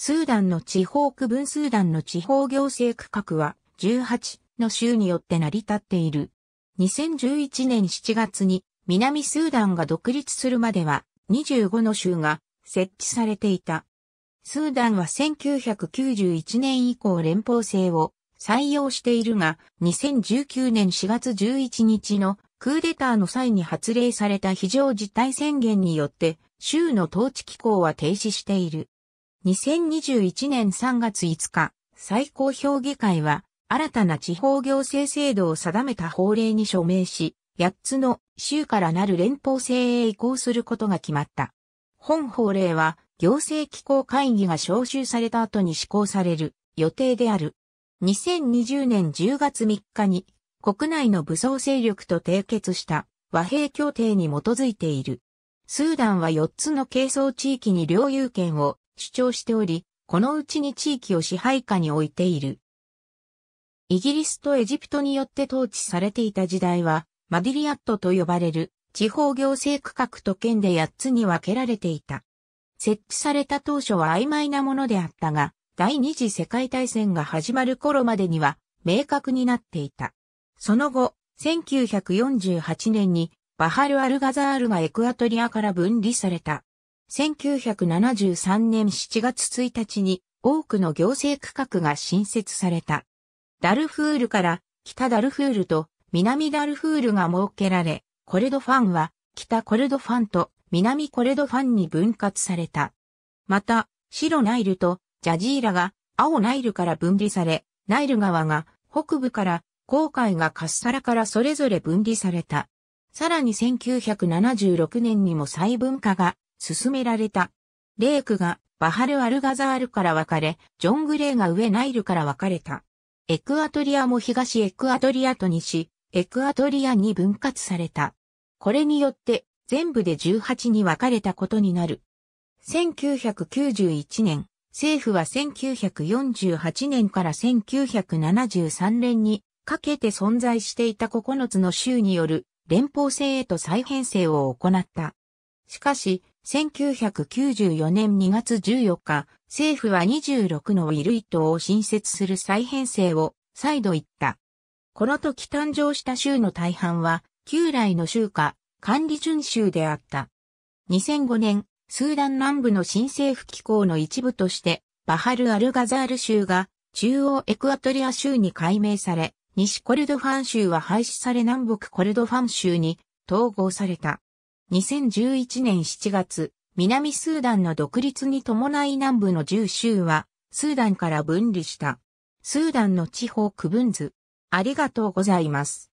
スーダンの地方区分スーダンの地方行政区画は18の州によって成り立っている。2011年7月に南スーダンが独立するまでは25の州が設置されていた。スーダンは1991年以降連邦制を採用しているが、2019年4月11日のクーデターの際に発令された非常事態宣言によって、州の統治機構は停止している。2021年3月5日、最高評議会は、新たな地方行政制度を定めた法令に署名し、8つの州からなる連邦制へ移行することが決まった。本法令は、行政機構会議が招集された後に施行される予定である。2020年10月3日に国内の武装勢力と締結した和平協定に基づいている。スーダンは4つの係争地域に領有権を主張しており、このうちに地域を支配下に置いている。イギリスとエジプトによって統治されていた時代は、マディリアットと呼ばれる地方行政区画と県で8つに分けられていた。設置された当初は曖昧なものであったが、第二次世界大戦が始まる頃までには明確になっていた。その後、1948年にバハル・アルガザールがエクアトリアから分離された。1973年7月1日に多くの行政区画が新設された。ダルフールから北ダルフールと南ダルフールが設けられ、コルドファンは北コルドファンと南コルドファンに分割された。また、白ナイルとジャジーラが青ナイルから分離され、ナイル川が北部から航海がカッサラからそれぞれ分離された。さらに1976年にも細分化が進められた。レイクがバハル・アルガザールから分かれ、ジョン・グレーが上ナイルから分かれた。エクアトリアも東エクアトリアと西、エクアトリアに分割された。これによって全部で18に分かれたことになる。1991年、政府は1948年から1973年にかけて存在していた9つの州による連邦制へと再編成を行った。しかし、1994年2月14日、政府は26のウィルイトを新設する再編成を再度言った。この時誕生した州の大半は、旧来の州か、管理準州であった。2005年、スーダン南部の新政府機構の一部として、バハル・アルガザール州が中央エクアトリア州に改名され、西コルドファン州は廃止され南北コルドファン州に統合された。2011年7月、南スーダンの独立に伴い南部の10州は、スーダンから分離した。スーダンの地方区分図。ありがとうございます。